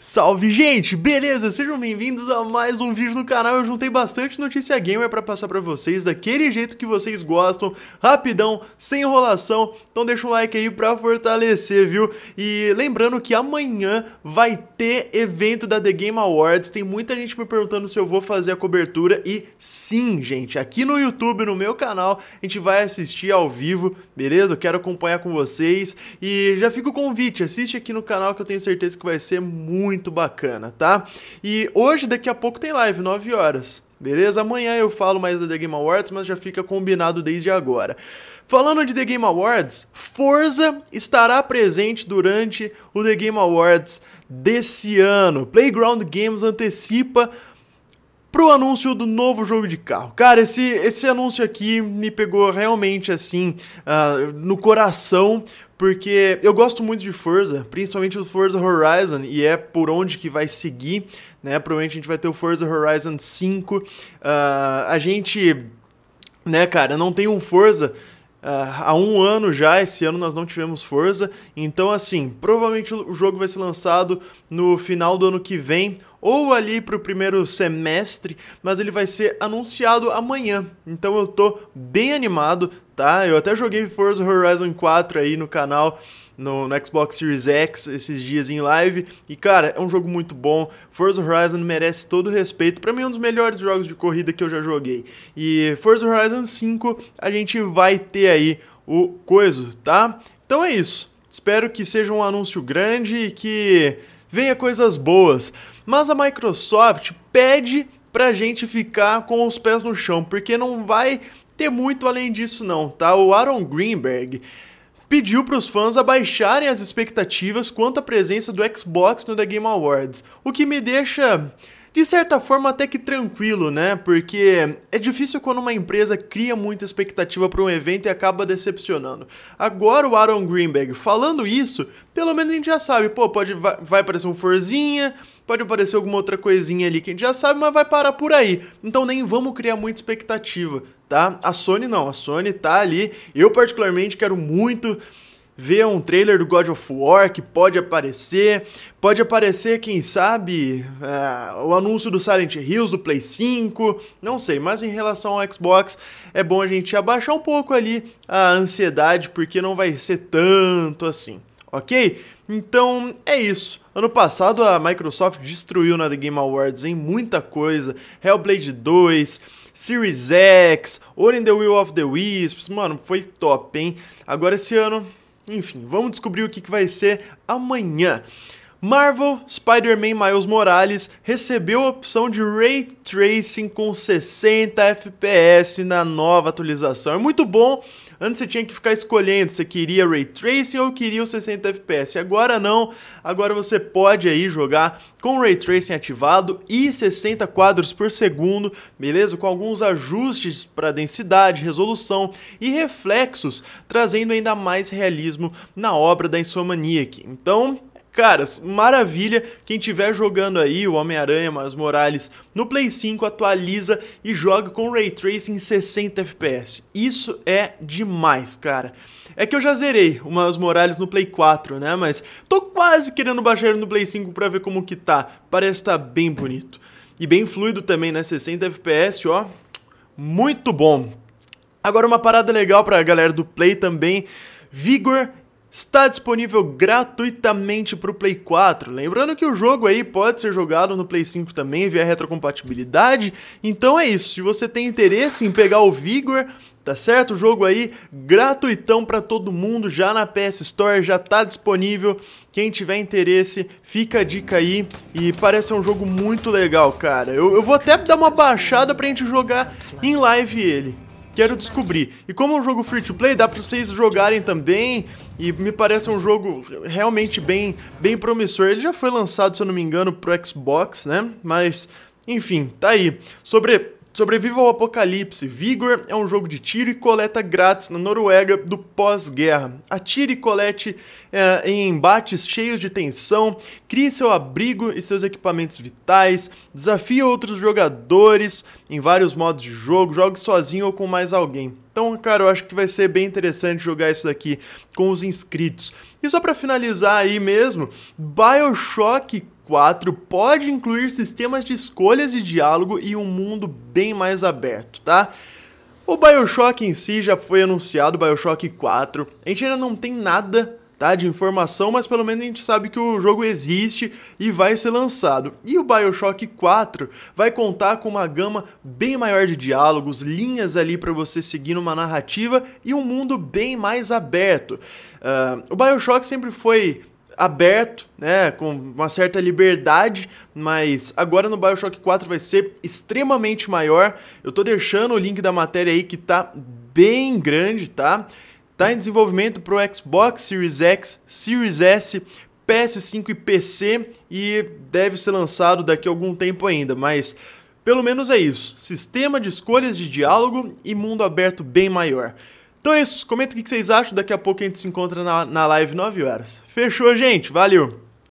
Salve gente, beleza? Sejam bem-vindos a mais um vídeo no canal. Eu juntei bastante notícia gamer para passar para vocês daquele jeito que vocês gostam, rapidão, sem enrolação. Então deixa um like aí para fortalecer, viu? E lembrando que amanhã vai ter evento da The Game Awards. Tem muita gente me perguntando se eu vou fazer a cobertura e sim, gente, aqui no YouTube, no meu canal, a gente vai assistir ao vivo, beleza? Eu quero acompanhar com vocês e já fica o convite, assiste aqui no canal que eu tenho certeza que vai ser muito muito bacana, tá? E hoje, daqui a pouco, tem live, 9 horas. Beleza? Amanhã eu falo mais da The Game Awards, mas já fica combinado desde agora. Falando de The Game Awards, Forza estará presente durante o The Game Awards desse ano. Playground Games antecipa pro anúncio do novo jogo de carro. Cara, esse, esse anúncio aqui me pegou realmente assim uh, no coração, porque eu gosto muito de Forza, principalmente o Forza Horizon, e é por onde que vai seguir, né? Provavelmente a gente vai ter o Forza Horizon 5. Uh, ah, a gente, né, cara, não tem um Forza. Uh, há um ano já, esse ano nós não tivemos Forza, então assim, provavelmente o jogo vai ser lançado no final do ano que vem ou ali para o primeiro semestre, mas ele vai ser anunciado amanhã. Então eu tô bem animado, tá? Eu até joguei Forza Horizon 4 aí no canal. No, no, Xbox Series X esses dias em live. E cara, é um jogo muito bom. Forza Horizon merece todo o respeito. Para mim, é um dos melhores jogos de corrida que eu já joguei. E Forza Horizon 5, a gente vai ter aí o coiso, tá? Então é isso. Espero que seja um anúncio grande e que venha coisas boas. Mas a Microsoft pede pra gente ficar com os pés no chão, porque não vai ter muito além disso não, tá? O Aaron Greenberg pediu para os fãs abaixarem as expectativas quanto à presença do Xbox no The Game Awards, o que me deixa de certa forma até que tranquilo, né? Porque é difícil quando uma empresa cria muita expectativa para um evento e acaba decepcionando. Agora o Aaron Greenberg falando isso, pelo menos a gente já sabe, pô, pode vai, vai aparecer um forzinha, pode aparecer alguma outra coisinha ali que a gente já sabe, mas vai parar por aí. Então nem vamos criar muita expectativa, tá? A Sony não, a Sony tá ali. Eu particularmente quero muito ver um trailer do God of War que pode aparecer, pode aparecer, quem sabe, uh, o anúncio do Silent Hills, do Play 5, não sei, mas em relação ao Xbox, é bom a gente abaixar um pouco ali a ansiedade, porque não vai ser tanto assim, ok? Então é isso. Ano passado a Microsoft destruiu na The Game Awards em muita coisa: Hellblade 2, Series X, Ori and the Will of the Wisps, mano, foi top, hein? Agora esse ano enfim, vamos descobrir o que, vai ser amanhã. Marvel Spider-Man Miles Morales recebeu a opção de Ray Tracing com 60 FPS na nova atualização. É muito bom Antes você tinha que ficar escolhendo se queria Ray Tracing ou queria o 60 FPS. Agora não, agora você pode aí jogar com Ray Tracing ativado e 60 quadros por segundo, beleza? Com alguns ajustes para densidade, resolução e reflexos, trazendo ainda mais realismo na obra da Insomaniac. Então, Caras, maravilha. Quem tiver jogando aí o Homem-Aranha, mas Morales no Play 5, atualiza e joga com Ray Tracing 60 FPS. Isso é demais, cara. É que eu já zerei o Miles Morales no Play 4, né? Mas tô quase querendo baixar ele no Play 5 pra ver como que tá. Parece tá bem bonito. E bem fluido também, né? 60 FPS, ó. Muito bom. Agora uma parada legal pra galera do Play também. Vigor Está disponível gratuitamente para o Play 4. Lembrando que o jogo aí pode ser jogado no Play 5 também via retrocompatibilidade. Então é isso. Se você tem interesse em pegar o Vigor, tá certo? O jogo aí gratuitão para todo mundo, já na PS Store, já está disponível. Quem tiver interesse, fica a dica aí. E parece um jogo muito legal, cara. Eu, eu vou até dar uma baixada a gente jogar em live ele quero descobrir. E como é um jogo free to play, dá para vocês jogarem também. E me parece um jogo realmente bem, bem promissor. Ele já foi lançado, se eu não me engano, pro Xbox, né? Mas, enfim, tá aí. Sobre Sobreviva ao Apocalipse. Vigor é um jogo de tiro e coleta grátis na Noruega do pós-guerra. Atire e colete é, em embates cheios de tensão, crie seu abrigo e seus equipamentos vitais, desafie outros jogadores em vários modos de jogo, jogue sozinho ou com mais alguém. Então, cara, eu acho que vai ser bem interessante jogar isso daqui com os inscritos. E só para finalizar aí mesmo, BioShock 4 pode incluir sistemas de escolhas de diálogo e um mundo bem mais aberto, tá? O BioShock em si já foi anunciado, BioShock 4. A gente ainda não tem nada tá, de informação, mas pelo menos a gente sabe que o jogo existe e vai ser lançado. E o BioShock 4 vai contar com uma gama bem maior de diálogos, linhas ali para você seguir numa narrativa e um mundo bem mais aberto. Uh, o BioShock sempre foi aberto, né, com uma certa liberdade, mas agora no BioShock 4 vai ser extremamente maior. Eu tô deixando o link da matéria aí que tá bem grande, tá? Tá em desenvolvimento pro Xbox Series X, Series S, PS5 e PC e deve ser lançado daqui a algum tempo ainda, mas pelo menos é isso. Sistema de escolhas de diálogo e mundo aberto bem maior. Então é isso, comenta o que vocês acham, daqui a pouco a gente se encontra na, na live 9 horas. Fechou, gente? Valeu!